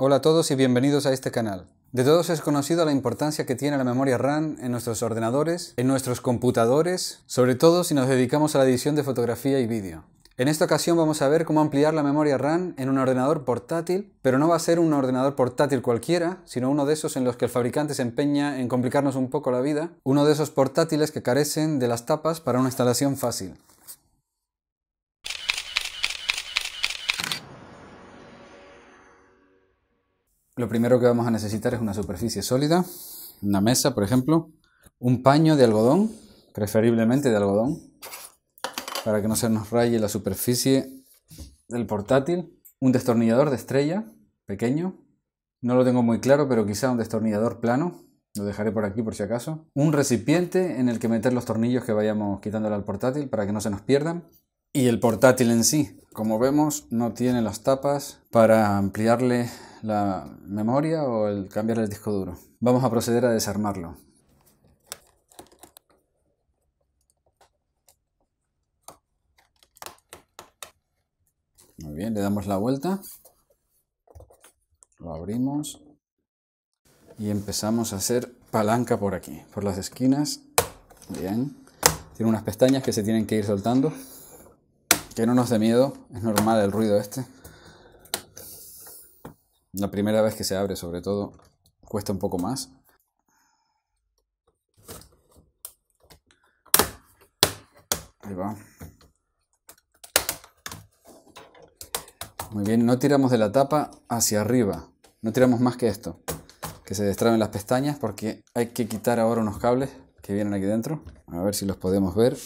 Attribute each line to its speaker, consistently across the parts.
Speaker 1: Hola a todos y bienvenidos a este canal. De todos es conocida la importancia que tiene la memoria RAM en nuestros ordenadores, en nuestros computadores, sobre todo si nos dedicamos a la edición de fotografía y vídeo. En esta ocasión vamos a ver cómo ampliar la memoria RAM en un ordenador portátil, pero no va a ser un ordenador portátil cualquiera, sino uno de esos en los que el fabricante se empeña en complicarnos un poco la vida, uno de esos portátiles que carecen de las tapas para una instalación fácil. lo primero que vamos a necesitar es una superficie sólida, una mesa, por ejemplo, un paño de algodón, preferiblemente de algodón, para que no se nos raye la superficie del portátil, un destornillador de estrella, pequeño, no lo tengo muy claro, pero quizá un destornillador plano, lo dejaré por aquí por si acaso, un recipiente en el que meter los tornillos que vayamos quitándole al portátil para que no se nos pierdan, y el portátil en sí. Como vemos, no tiene las tapas para ampliarle la memoria o el cambiar el disco duro. Vamos a proceder a desarmarlo. Muy bien, le damos la vuelta, lo abrimos y empezamos a hacer palanca por aquí, por las esquinas. Bien, tiene unas pestañas que se tienen que ir soltando. Que no nos dé miedo, es normal el ruido este. La primera vez que se abre, sobre todo, cuesta un poco más. Ahí va. Muy bien, no tiramos de la tapa hacia arriba. No tiramos más que esto. Que se destraben las pestañas porque hay que quitar ahora unos cables que vienen aquí dentro. A ver si los podemos ver.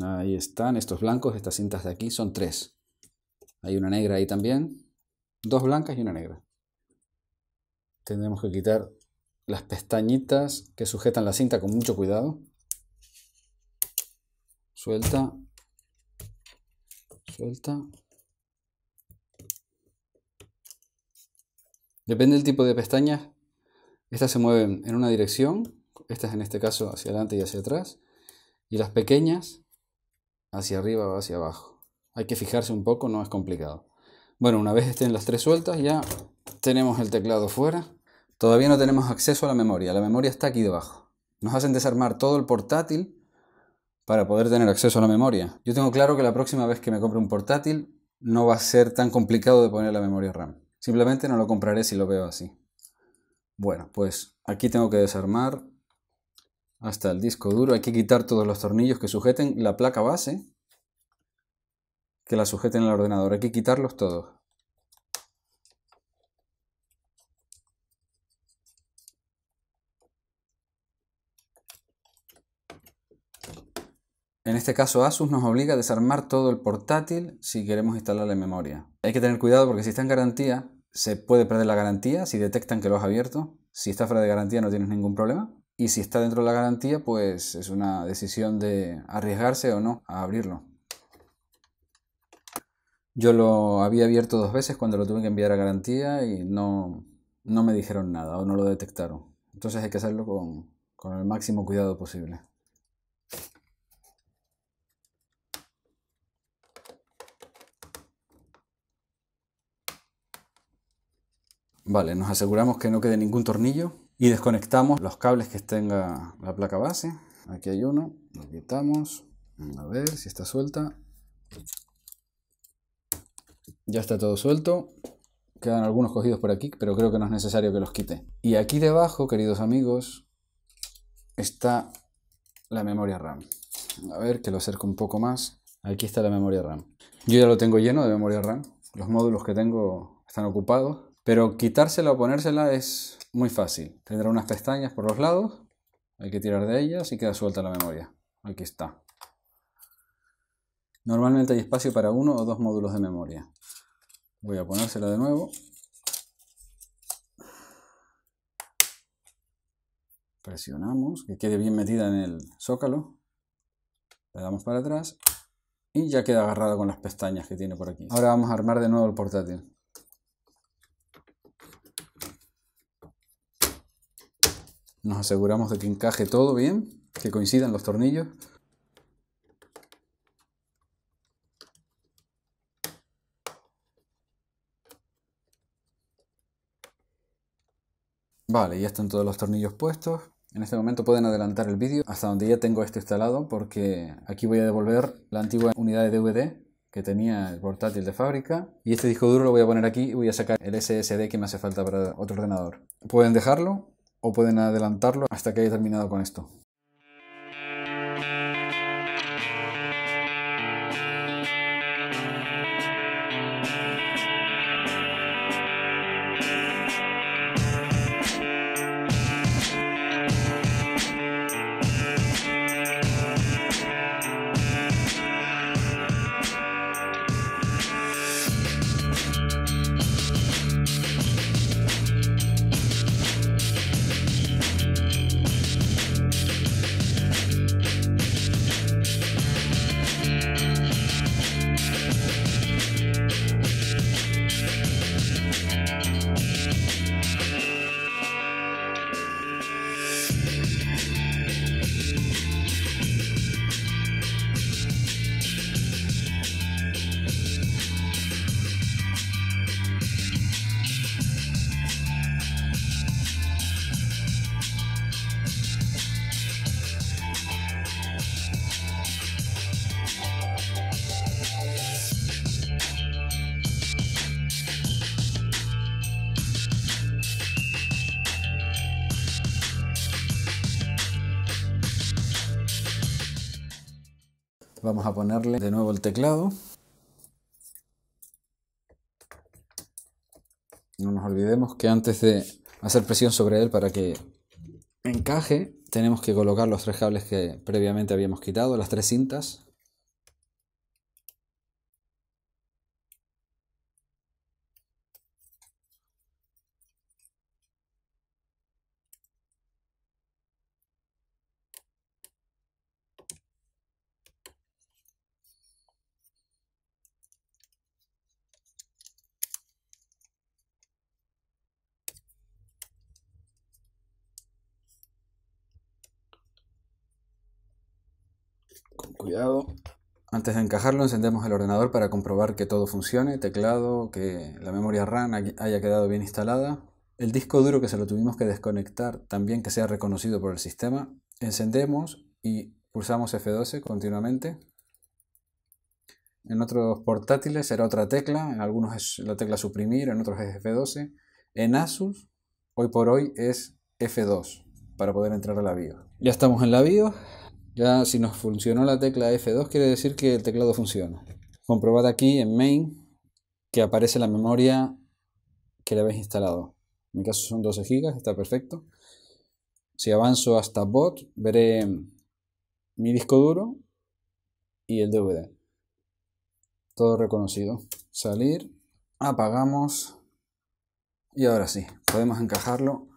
Speaker 1: Ahí están estos blancos, estas cintas de aquí son tres. Hay una negra ahí también. Dos blancas y una negra. Tendremos que quitar las pestañitas que sujetan la cinta con mucho cuidado. Suelta. Suelta. Depende del tipo de pestañas. Estas se mueven en una dirección. Estas en este caso hacia adelante y hacia atrás. Y las pequeñas hacia arriba o hacia abajo. Hay que fijarse un poco, no es complicado. Bueno, una vez estén las tres sueltas, ya tenemos el teclado fuera. Todavía no tenemos acceso a la memoria, la memoria está aquí debajo. Nos hacen desarmar todo el portátil para poder tener acceso a la memoria. Yo tengo claro que la próxima vez que me compre un portátil no va a ser tan complicado de poner la memoria RAM. Simplemente no lo compraré si lo veo así. Bueno, pues aquí tengo que desarmar hasta el disco duro. Hay que quitar todos los tornillos que sujeten la placa base, que la sujeten al ordenador. Hay que quitarlos todos. En este caso Asus nos obliga a desarmar todo el portátil si queremos la memoria. Hay que tener cuidado porque si está en garantía se puede perder la garantía si detectan que lo has abierto. Si está fuera de garantía no tienes ningún problema y si está dentro de la garantía, pues es una decisión de arriesgarse o no a abrirlo. Yo lo había abierto dos veces cuando lo tuve que enviar a garantía y no, no me dijeron nada o no lo detectaron. Entonces hay que hacerlo con el máximo cuidado posible. Vale, nos aseguramos que no quede ningún tornillo y desconectamos los cables que tenga la placa base. Aquí hay uno, lo quitamos, a ver si está suelta. Ya está todo suelto. Quedan algunos cogidos por aquí, pero creo que no es necesario que los quite. Y aquí debajo, queridos amigos, está la memoria RAM. A ver que lo acerco un poco más. Aquí está la memoria RAM. Yo ya lo tengo lleno de memoria RAM. Los módulos que tengo están ocupados. Pero quitársela o ponérsela es muy fácil. Tendrá unas pestañas por los lados. Hay que tirar de ellas y queda suelta la memoria. Aquí está. Normalmente hay espacio para uno o dos módulos de memoria. Voy a ponérsela de nuevo. Presionamos, que quede bien metida en el zócalo. Le damos para atrás y ya queda agarrada con las pestañas que tiene por aquí. Ahora vamos a armar de nuevo el portátil. Nos aseguramos de que encaje todo bien, que coincidan los tornillos. Vale, ya están todos los tornillos puestos. En este momento pueden adelantar el vídeo hasta donde ya tengo esto instalado porque aquí voy a devolver la antigua unidad de DVD que tenía el portátil de fábrica y este disco duro lo voy a poner aquí y voy a sacar el SSD que me hace falta para otro ordenador. Pueden dejarlo o pueden adelantarlo hasta que haya terminado con esto. Vamos a ponerle de nuevo el teclado. No nos olvidemos que antes de hacer presión sobre él para que encaje, tenemos que colocar los tres cables que previamente habíamos quitado, las tres cintas, Cuidado. Antes de encajarlo, encendemos el ordenador para comprobar que todo funcione, teclado, que la memoria RAM haya quedado bien instalada. El disco duro que se lo tuvimos que desconectar, también que sea reconocido por el sistema. Encendemos y pulsamos F12 continuamente. En otros portátiles será otra tecla, en algunos es la tecla suprimir, en otros es F12. En Asus, hoy por hoy es F2 para poder entrar a la BIOS. Ya estamos en la BIOS, ya si nos funcionó la tecla F2 quiere decir que el teclado funciona. Comprobad aquí en main que aparece la memoria que le habéis instalado. En mi caso son 12 GB, está perfecto. Si avanzo hasta bot, veré mi disco duro y el DVD. Todo reconocido. Salir, apagamos y ahora sí, podemos encajarlo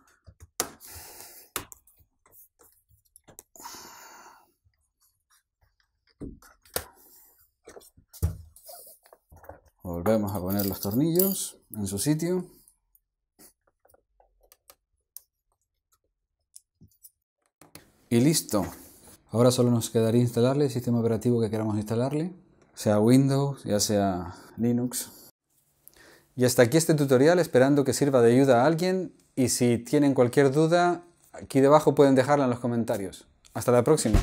Speaker 1: Volvemos a poner los tornillos en su sitio. Y listo. Ahora solo nos quedaría instalarle el sistema operativo que queramos instalarle, sea Windows, ya sea Linux. Y hasta aquí este tutorial, esperando que sirva de ayuda a alguien. Y si tienen cualquier duda, aquí debajo pueden dejarla en los comentarios. Hasta la próxima.